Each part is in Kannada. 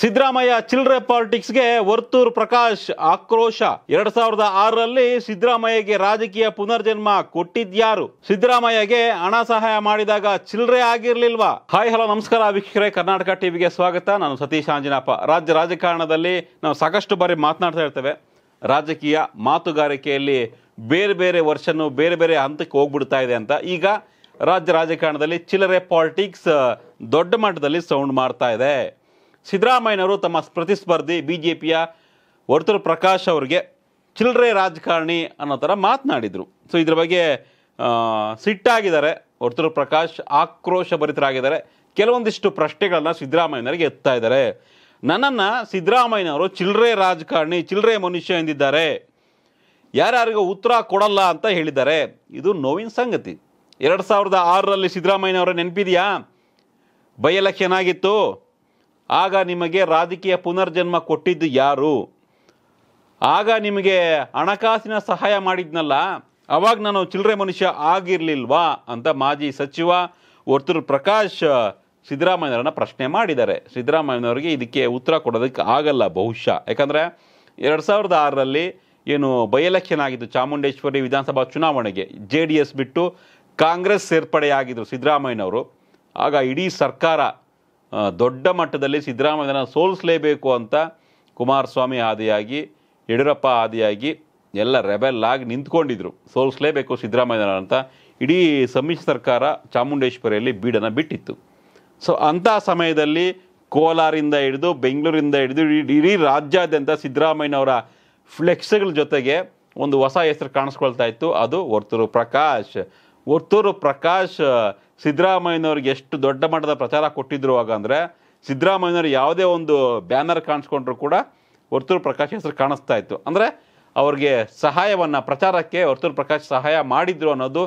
ಸಿದ್ದರಾಮಯ್ಯ ಚಿಲ್ಲರೆ ಪಾಲಿಟಿಕ್ಸ್ಗೆ ವರ್ತೂರ್ ಪ್ರಕಾಶ್ ಆಕ್ರೋಶ ಎರಡ್ ಸಾವಿರದ ಆರರಲ್ಲಿ ಸಿದ್ದರಾಮಯ್ಯಗೆ ರಾಜಕೀಯ ಪುನರ್ಜನ್ಮ ಕೊಟ್ಟಿದ್ಯಾರು ಸಿದ್ದರಾಮಯ್ಯಗೆ ಹಣ ಸಹಾಯ ಮಾಡಿದಾಗ ಚಿಲ್ಲರೆ ಆಗಿರ್ಲಿಲ್ವಾ ಹಾಯ್ ಹಲೋ ನಮಸ್ಕಾರ ವೀಕ್ಷಕರೇ ಕರ್ನಾಟಕ ಟಿವಿಗೆ ಸ್ವಾಗತ ನಾನು ಸತೀಶ್ ಆಂಜನಪ್ಪ ರಾಜ್ಯ ರಾಜಕಾರಣದಲ್ಲಿ ನಾವು ಸಾಕಷ್ಟು ಬಾರಿ ಮಾತನಾಡ್ತಾ ಇರ್ತೇವೆ ರಾಜಕೀಯ ಮಾತುಗಾರಿಕೆಯಲ್ಲಿ ಬೇರೆ ಬೇರೆ ವರ್ಷನು ಬೇರೆ ಬೇರೆ ಹಂತಕ್ಕೆ ಹೋಗ್ಬಿಡ್ತಾ ಇದೆ ಅಂತ ಈಗ ರಾಜ್ಯ ರಾಜಕಾರಣದಲ್ಲಿ ಚಿಲ್ಲರೆ ಪಾಲಿಟಿಕ್ಸ್ ದೊಡ್ಡ ಮಟ್ಟದಲ್ಲಿ ಸೌಂಡ್ ಮಾಡ್ತಾ ಇದೆ ಸಿದ್ದರಾಮಯ್ಯನವರು ತಮ್ಮ ಪ್ರತಿಸ್ಪರ್ಧಿ ಬಿ ಜೆ ಪಿಯ ವರ್ತುಲ್ ಪ್ರಕಾಶ್ ಅವರಿಗೆ ಚಿಲ್ಲರೆ ರಾಜಕಾರಣಿ ಅನ್ನೋ ಥರ ಮಾತನಾಡಿದರು ಸೊ ಇದ್ರ ಬಗ್ಗೆ ಸಿಟ್ಟಾಗಿದ್ದಾರೆ ವರ್ತುಲ್ ಪ್ರಕಾಶ್ ಭರಿತರಾಗಿದ್ದಾರೆ ಕೆಲವೊಂದಿಷ್ಟು ಪ್ರಶ್ನೆಗಳನ್ನ ಸಿದ್ದರಾಮಯ್ಯನವರಿಗೆ ಎತ್ತಾ ಇದ್ದಾರೆ ನನ್ನನ್ನು ಸಿದ್ದರಾಮಯ್ಯನವರು ಚಿಲ್ಲರೆ ರಾಜಕಾರಣಿ ಚಿಲ್ಲರೆ ಮನುಷ್ಯ ಎಂದಿದ್ದಾರೆ ಯಾರ್ಯಾರಿಗೂ ಉತ್ತರ ಕೊಡಲ್ಲ ಅಂತ ಹೇಳಿದ್ದಾರೆ ಇದು ನೋವಿನ ಸಂಗತಿ ಎರಡು ಸಾವಿರದ ಆರರಲ್ಲಿ ಸಿದ್ದರಾಮಯ್ಯನವರ ನೆನಪಿದೆಯಾ ಬೈ ಎಲೆಕ್ಷನ್ ಆಗಿತ್ತು ಆಗ ನಿಮಗೆ ರಾಜಕೀಯ ಪುನರ್ಜನ್ಮ ಕೊಟ್ಟಿದ್ದು ಯಾರು ಆಗ ನಿಮಗೆ ಹಣಕಾಸಿನ ಸಹಾಯ ಮಾಡಿದ್ನಲ್ಲ ಅವಾಗ ನಾನು ಚಿಲ್ಲರೆ ಮನುಷ್ಯ ಆಗಿರಲಿಲ್ವಾ ಅಂತ ಮಾಜಿ ಸಚಿವ ವರ್ತೂರು ಪ್ರಕಾಶ್ ಸಿದ್ದರಾಮಯ್ಯನವರನ್ನ ಪ್ರಶ್ನೆ ಮಾಡಿದ್ದಾರೆ ಸಿದ್ದರಾಮಯ್ಯನವರಿಗೆ ಇದಕ್ಕೆ ಉತ್ತರ ಕೊಡೋದಕ್ಕೆ ಆಗಲ್ಲ ಬಹುಶಃ ಯಾಕಂದರೆ ಎರಡು ಸಾವಿರದ ಆರರಲ್ಲಿ ಏನು ಬೈ ಎಲೆಕ್ಷನ್ ಆಗಿತ್ತು ಚಾಮುಂಡೇಶ್ವರಿ ವಿಧಾನಸಭಾ ಚುನಾವಣೆಗೆ ಜೆ ಡಿ ಎಸ್ ಬಿಟ್ಟು ಕಾಂಗ್ರೆಸ್ ಸೇರ್ಪಡೆಯಾಗಿದ್ದರು ಸಿದ್ದರಾಮಯ್ಯನವರು ಆಗ ಇಡೀ ಸರ್ಕಾರ ದೊಡ್ಡ ಮಟ್ಟದಲ್ಲಿ ಸಿದ್ದರಾಮಯ್ಯನ ಸೋಲಿಸಲೇಬೇಕು ಅಂತ ಕುಮಾರಸ್ವಾಮಿ ಆದಿಯಾಗಿ ಯಡಿಯೂರಪ್ಪ ಆದಿಯಾಗಿ ಎಲ್ಲ ರೆಬೆಲ್ ಆಗಿ ನಿಂತ್ಕೊಂಡಿದ್ರು ಸೋಲಿಸಲೇಬೇಕು ಸಿದ್ದರಾಮಯ್ಯನ ಅಂತ ಇಡೀ ಸಮ್ಮಿಶ್ರ ಸರ್ಕಾರ ಚಾಮುಂಡೇಶ್ವರಿಯಲ್ಲಿ ಬೀಡನ್ನು ಬಿಟ್ಟಿತ್ತು ಸೊ ಅಂಥ ಸಮಯದಲ್ಲಿ ಕೋಲಾರಿಂದ ಹಿಡಿದು ಬೆಂಗಳೂರಿಂದ ಹಿಡಿದು ಇಡೀ ರಾಜ್ಯಾದ್ಯಂತ ಸಿದ್ದರಾಮಯ್ಯನವರ ಫ್ಲೆಕ್ಸ್ಗಳ ಜೊತೆಗೆ ಒಂದು ಹೊಸ ಹೆಸರು ಕಾಣಿಸ್ಕೊಳ್ತಾ ಇತ್ತು ಅದು ವರ್ತೂರು ಪ್ರಕಾಶ್ ವರ್ತೂರು ಪ್ರಕಾಶ್ ಸಿದ್ದರಾಮಯ್ಯನವ್ರಿಗೆ ಎಷ್ಟು ದೊಡ್ಡ ಮಟ್ಟದ ಪ್ರಚಾರ ಕೊಟ್ಟಿದ್ರು ಆಗ ಅಂದರೆ ಸಿದ್ದರಾಮಯ್ಯನವ್ರು ಯಾವುದೇ ಒಂದು ಬ್ಯಾನರ್ ಕಾಣಿಸ್ಕೊಂಡ್ರು ಕೂಡ ವರ್ತೂರು ಪ್ರಕಾಶ್ ಹೆಸರು ಕಾಣಿಸ್ತಾ ಇತ್ತು ಅಂದರೆ ಅವ್ರಿಗೆ ಸಹಾಯವನ್ನು ಪ್ರಚಾರಕ್ಕೆ ವರ್ತೂರು ಪ್ರಕಾಶ್ ಸಹಾಯ ಮಾಡಿದ್ರು ಅನ್ನೋದು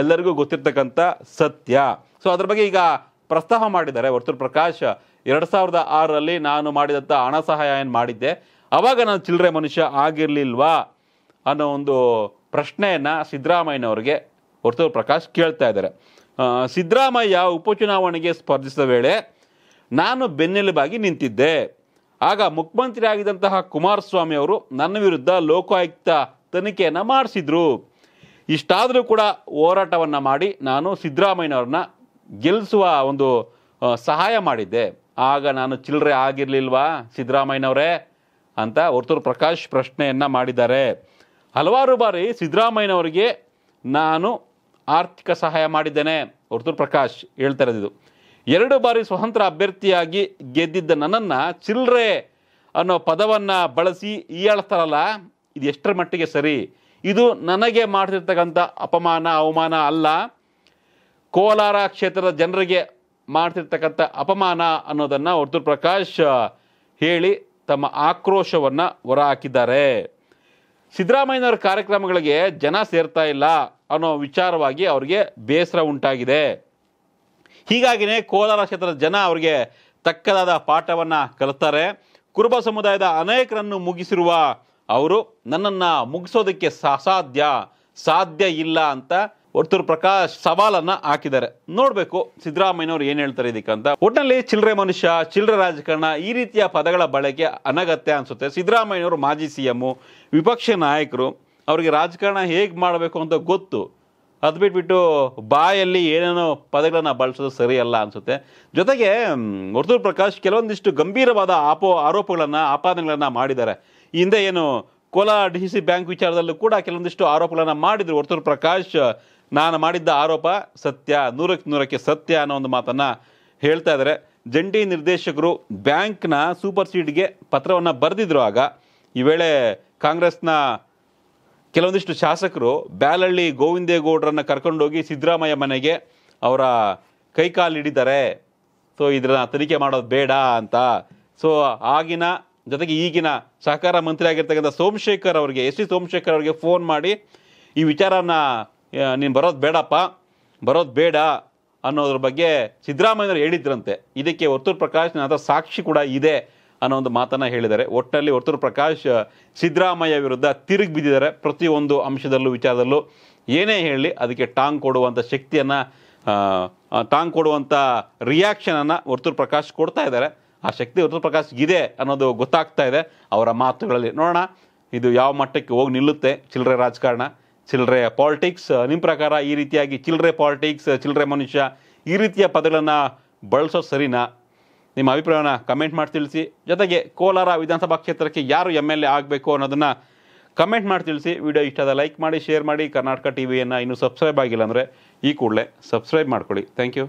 ಎಲ್ಲರಿಗೂ ಗೊತ್ತಿರ್ತಕ್ಕಂಥ ಸತ್ಯ ಸೊ ಅದ್ರ ಬಗ್ಗೆ ಈಗ ಪ್ರಸ್ತಾವ ಮಾಡಿದ್ದಾರೆ ವರ್ತೂರು ಪ್ರಕಾಶ್ ಎರಡು ಸಾವಿರದ ಆರರಲ್ಲಿ ನಾನು ಮಾಡಿದಂಥ ಹಣ ಸಹಾಯ ಏನು ಮಾಡಿದ್ದೆ ಅವಾಗ ನಾನು ಚಿಲ್ಲರೆ ಮನುಷ್ಯ ಆಗಿರಲಿಲ್ವಾ ಅನ್ನೋ ಒಂದು ಪ್ರಶ್ನೆಯನ್ನು ಸಿದ್ದರಾಮಯ್ಯನವ್ರಿಗೆ ವರ್ತೂರು ಪ್ರಕಾಶ್ ಕೇಳ್ತಾ ಇದ್ದಾರೆ ಸಿದ್ದರಾಮಯ್ಯ ಉಪಚುನಾವಣೆಗೆ ಸ್ಪರ್ಧಿಸಿದ ವೇಳೆ ನಾನು ಬೆನ್ನೆಲುಬಾಗಿ ನಿಂತಿದ್ದೆ ಆಗ ಮುಖ್ಯಮಂತ್ರಿ ಆಗಿದ್ದಂತಹ ಕುಮಾರಸ್ವಾಮಿ ಅವರು ನನ್ನ ವಿರುದ್ಧ ಲೋಕಾಯುಕ್ತ ತನಿಖೆಯನ್ನು ಮಾಡಿಸಿದ್ರು ಇಷ್ಟಾದರೂ ಕೂಡ ಹೋರಾಟವನ್ನು ಮಾಡಿ ನಾನು ಸಿದ್ದರಾಮಯ್ಯನವ್ರನ್ನ ಗೆಲ್ಲಿಸುವ ಒಂದು ಸಹಾಯ ಮಾಡಿದ್ದೆ ಆಗ ನಾನು ಚಿಲ್ಲರೆ ಆಗಿರಲಿಲ್ವಾ ಸಿದ್ದರಾಮಯ್ಯನವರೇ ಅಂತ ಹೊರತುರು ಪ್ರಕಾಶ್ ಪ್ರಶ್ನೆಯನ್ನು ಮಾಡಿದ್ದಾರೆ ಹಲವಾರು ಬಾರಿ ಸಿದ್ದರಾಮಯ್ಯನವರಿಗೆ ನಾನು ಆರ್ಥಿಕ ಸಹಾಯ ಮಾಡಿದ್ದೇನೆ ಹೊರತೂರು ಪ್ರಕಾಶ್ ಹೇಳ್ತಾ ಇದು ಎರಡು ಬಾರಿ ಸ್ವತಂತ್ರ ಅಭ್ಯರ್ಥಿಯಾಗಿ ಗೆದ್ದಿದ್ದ ನನ್ನನ್ನು ಚಿಲ್ಲರೆ ಅನ್ನೋ ಪದವನ್ನು ಬಳಸಿ ಈಯಾಳ್ತಾರಲ್ಲ ಇದು ಎಷ್ಟರ ಮಟ್ಟಿಗೆ ಸರಿ ಇದು ನನಗೆ ಮಾಡ್ತಿರ್ತಕ್ಕಂಥ ಅಪಮಾನ ಅವಮಾನ ಅಲ್ಲ ಕೋಲಾರ ಕ್ಷೇತ್ರದ ಜನರಿಗೆ ಮಾಡ್ತಿರ್ತಕ್ಕಂಥ ಅಪಮಾನ ಅನ್ನೋದನ್ನು ಹೊರತೂರು ಪ್ರಕಾಶ್ ಹೇಳಿ ತಮ್ಮ ಆಕ್ರೋಶವನ್ನು ಹೊರಹಾಕಿದ್ದಾರೆ ಸಿದ್ದರಾಮಯ್ಯನವರ ಕಾರ್ಯಕ್ರಮಗಳಿಗೆ ಜನ ಸೇರ್ತಾ ಇಲ್ಲ ಅನ್ನೋ ವಿಚಾರವಾಗಿ ಅವರಿಗೆ ಬೇಸರ ಉಂಟಾಗಿದೆ ಹೀಗಾಗಿಯೇ ಕೋಲಾರ ಕ್ಷೇತ್ರದ ಜನ ಅವರಿಗೆ ತಕ್ಕದಾದ ಪಾಠವನ್ನು ಕಲಿತಾರೆ ಕುರುಬ ಸಮುದಾಯದ ಅನೇಕರನ್ನು ಮುಗಿಸಿರುವ ಅವರು ನನ್ನನ್ನು ಮುಗಿಸೋದಕ್ಕೆ ಸಾಧ್ಯ ಸಾಧ್ಯ ಇಲ್ಲ ಅಂತ ವರ್ತೂರು ಪ್ರಕಾಶ್ ಸವಾಲನ್ನ ಹಾಕಿದ್ದಾರೆ ನೋಡಬೇಕು ಸಿದ್ದರಾಮಯ್ಯವ್ರು ಏನು ಹೇಳ್ತಾರೆ ಇದಕ್ಕಂತ ಒಟ್ಟಿನಲ್ಲಿ ಚಿಲ್ಲರೆ ಮನುಷ್ಯ ಚಿಲ್ಲರೆ ರಾಜಕಾರಣ ಈ ರೀತಿಯ ಪದಗಳ ಬಳಕೆ ಅನಗತ್ಯ ಅನ್ಸುತ್ತೆ ಸಿದ್ದರಾಮಯ್ಯವರು ಮಾಜಿ ಸಿ ವಿಪಕ್ಷ ನಾಯಕರು ಅವರಿಗೆ ರಾಜಕಾರಣ ಹೇಗೆ ಮಾಡಬೇಕು ಅಂತ ಗೊತ್ತು ಅದು ಬಿಟ್ಬಿಟ್ಟು ಬಾಯಲ್ಲಿ ಏನೇನೋ ಪದಗಳನ್ನು ಬಳಸೋದು ಸರಿಯಲ್ಲ ಅನ್ಸುತ್ತೆ ಜೊತೆಗೆ ವರ್ತೂರು ಪ್ರಕಾಶ್ ಕೆಲವೊಂದಿಷ್ಟು ಗಂಭೀರವಾದ ಆಪೋ ಆರೋಪಗಳನ್ನು ಆಪಾದನೆಗಳನ್ನು ಮಾಡಿದ್ದಾರೆ ಹಿಂದೆ ಏನು ಕೋಲಾರ ಡಿ ಸಿ ಬ್ಯಾಂಕ್ ವಿಚಾರದಲ್ಲೂ ಕೂಡ ಕೆಲವೊಂದಿಷ್ಟು ಆರೋಪಗಳನ್ನು ಮಾಡಿದರು ವರ್ತೂರು ಪ್ರಕಾಶ್ ನಾನು ಮಾಡಿದ್ದ ಆರೋಪ ಸತ್ಯ ನೂರಕ್ಕೆ ನೂರಕ್ಕೆ ಸತ್ಯ ಅನ್ನೋ ಒಂದು ಮಾತನ್ನು ಹೇಳ್ತಾ ಇದ್ದಾರೆ ಜಂಟಿ ನಿರ್ದೇಶಕರು ಬ್ಯಾಂಕ್ನ ಸೂಪರ್ ಸೀಡ್ಗೆ ಪತ್ರವನ್ನು ಬರೆದಿದ್ರು ಆಗ ಈ ವೇಳೆ ಕಾಂಗ್ರೆಸ್ನ ಕೆಲವೊಂದಿಷ್ಟು ಶಾಸಕರು ಬ್ಯಾಲಳ್ಳಿ ಗೋವಿಂದೇಗೌಡರನ್ನು ಕರ್ಕೊಂಡೋಗಿ ಸಿದ್ದರಾಮಯ್ಯ ಮನೆಗೆ ಅವರ ಕೈಕಾಲು ಹಿಡಿದ್ದಾರೆ ಸೊ ಇದನ್ನು ತನಿಖೆ ಮಾಡೋದು ಬೇಡ ಅಂತ ಸೊ ಆಗಿನ ಜೊತೆಗೆ ಈಗಿನ ಸಹಕಾರ ಮಂತ್ರಿ ಆಗಿರ್ತಕ್ಕಂಥ ಸೋಮಶೇಖರ್ ಅವರಿಗೆ ಎಸ್ ಸಿ ಸೋಮಶೇಖರ್ ಅವರಿಗೆ ಫೋನ್ ಮಾಡಿ ಈ ವಿಚಾರನ ನೀನು ಬರೋದು ಬೇಡಪ್ಪ ಬರೋದು ಬೇಡ ಅನ್ನೋದ್ರ ಬಗ್ಗೆ ಸಿದ್ದರಾಮಯ್ಯವರು ಹೇಳಿದ್ರಂತೆ ಇದಕ್ಕೆ ಒತ್ತೂರು ಪ್ರಕಾಶ್ ಸಾಕ್ಷಿ ಕೂಡ ಇದೆ ಅನ್ನೋ ಒಂದು ಮಾತನ್ನು ಹೇಳಿದ್ದಾರೆ ಒಟ್ಟಿನಲ್ಲಿ ಒತ್ತೂರು ಪ್ರಕಾಶ್ ಸಿದ್ದರಾಮಯ್ಯ ವಿರುದ್ಧ ತಿರುಗಿ ಬಿದ್ದಿದ್ದಾರೆ ಪ್ರತಿಯೊಂದು ಅಂಶದಲ್ಲೂ ವಿಚಾರದಲ್ಲೂ ಏನೇ ಹೇಳಿ ಅದಕ್ಕೆ ಟಾಂಗ್ ಕೊಡುವಂಥ ಶಕ್ತಿಯನ್ನು ಟಾಂಗ್ ಕೊಡುವಂಥ ರಿಯಾಕ್ಷನನ್ನು ಒತ್ತೂರು ಪ್ರಕಾಶ್ ಕೊಡ್ತಾ ಇದ್ದಾರೆ ಆ ಶಕ್ತಿ ಒತ್ತೂರು ಪ್ರಕಾಶ್ ಇದೆ ಅನ್ನೋದು ಗೊತ್ತಾಗ್ತಾ ಇದೆ ಅವರ ಮಾತುಗಳಲ್ಲಿ ನೋಡೋಣ ಇದು ಯಾವ ಮಟ್ಟಕ್ಕೆ ಹೋಗಿ ನಿಲ್ಲುತ್ತೆ ಚಿಲ್ಲರೆ ರಾಜಕಾರಣ ಚಿಲ್ಲರೆ ಪಾಲಿಟಿಕ್ಸ್ ನಿಮ್ಮ ಪ್ರಕಾರ ಈ ರೀತಿಯಾಗಿ ಚಿಲ್ಲರೆ ಪಾಲಿಟಿಕ್ಸ್ ಚಿಲ್ಲರೆ ಮನುಷ್ಯ ಈ ರೀತಿಯ ಪದಗಳನ್ನು ಬಳಸೋದು ಸರಿನಾ ನಿಮ್ಮ ಅಭಿಪ್ರಾಯನ ಕಮೆಂಟ್ ಮಾಡಿ ತಿಳಿಸಿ ಜೊತೆಗೆ ಕೋಲಾರ ವಿಧಾನಸಭಾ ಕ್ಷೇತ್ರಕ್ಕೆ ಯಾರು ಎಮ್ ಎಲ್ ಎ ಆಗಬೇಕು ಅನ್ನೋದನ್ನು ಕಮೆಂಟ್ ಮಾಡಿ ತಿಳಿಸಿ ವಿಡಿಯೋ ಇಷ್ಟಾದ ಲೈಕ್ ಮಾಡಿ ಶೇರ್ ಮಾಡಿ ಕರ್ನಾಟಕ ಟಿ ವಿಯನ್ನು ಇನ್ನೂ ಸಬ್ಸ್ಕ್ರೈಬ್ ಆಗಿಲ್ಲ ಅಂದರೆ ಈ ಕೂಡಲೇ ಸಬ್ಸ್ಕ್ರೈಬ್ ಮಾಡ್ಕೊಳ್ಳಿ ಥ್ಯಾಂಕ್ ಯು